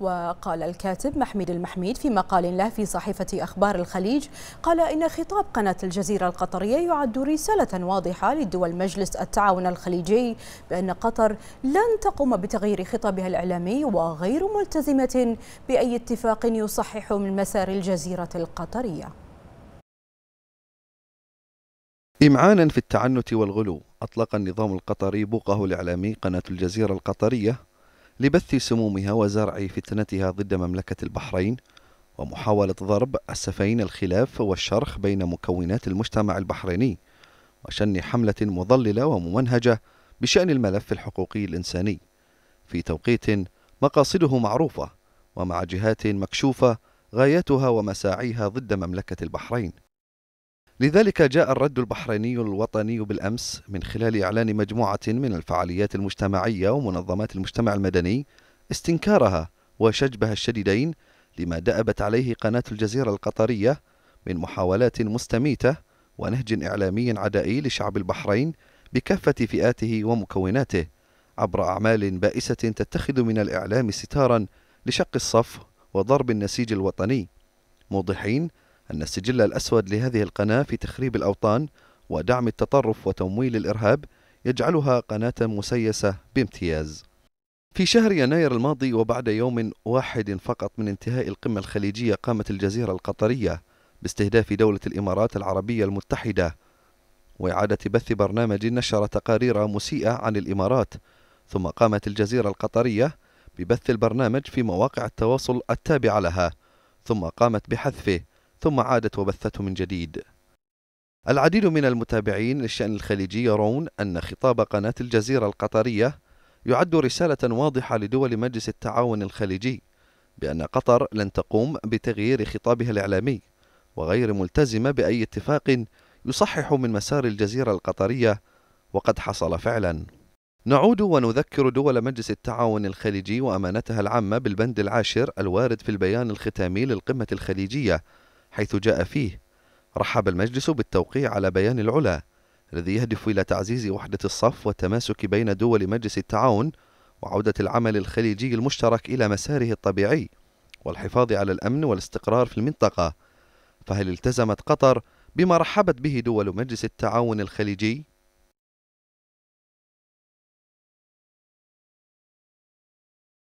وقال الكاتب محمد المحميد في مقال له في صحيفة أخبار الخليج قال إن خطاب قناة الجزيرة القطرية يعد رسالة واضحة لدول مجلس التعاون الخليجي بأن قطر لن تقوم بتغيير خطابها الإعلامي وغير ملتزمة بأي اتفاق يصحح من مسار الجزيرة القطرية إمعانا في التعنت والغلو أطلق النظام القطري بوقه الإعلامي قناة الجزيرة القطرية لبث سمومها وزرع فتنتها ضد مملكة البحرين ومحاولة ضرب السفين الخلاف والشرخ بين مكونات المجتمع البحريني وشن حملة مضللة وممنهجة بشأن الملف الحقوقي الإنساني في توقيت مقاصده معروفة ومع جهات مكشوفة غايتها ومساعيها ضد مملكة البحرين لذلك جاء الرد البحريني الوطني بالأمس من خلال إعلان مجموعة من الفعاليات المجتمعية ومنظمات المجتمع المدني استنكارها وشجبها الشديدين لما دأبت عليه قناة الجزيرة القطرية من محاولات مستميتة ونهج إعلامي عدائي لشعب البحرين بكافة فئاته ومكوناته عبر أعمال بائسة تتخذ من الإعلام ستارا لشق الصف وضرب النسيج الوطني موضحين أن السجل الأسود لهذه القناة في تخريب الأوطان ودعم التطرف وتمويل الإرهاب يجعلها قناة مسيسة بامتياز. في شهر يناير الماضي وبعد يوم واحد فقط من انتهاء القمة الخليجية قامت الجزيرة القطرية باستهداف دولة الإمارات العربية المتحدة وإعادة بث برنامج نشر تقارير مسيئة عن الإمارات ثم قامت الجزيرة القطرية ببث البرنامج في مواقع التواصل التابعة لها ثم قامت بحذفه ثم عادت وبثته من جديد العديد من المتابعين للشأن الخليجي يرون أن خطاب قناة الجزيرة القطرية يعد رسالة واضحة لدول مجلس التعاون الخليجي بأن قطر لن تقوم بتغيير خطابها الإعلامي وغير ملتزمة بأي اتفاق يصحح من مسار الجزيرة القطرية وقد حصل فعلا نعود ونذكر دول مجلس التعاون الخليجي وأمانتها العامة بالبند العاشر الوارد في البيان الختامي للقمة الخليجية حيث جاء فيه رحب المجلس بالتوقيع على بيان العلا الذي يهدف إلى تعزيز وحدة الصف والتماسك بين دول مجلس التعاون وعودة العمل الخليجي المشترك إلى مساره الطبيعي والحفاظ على الأمن والاستقرار في المنطقة فهل التزمت قطر بما رحبت به دول مجلس التعاون الخليجي؟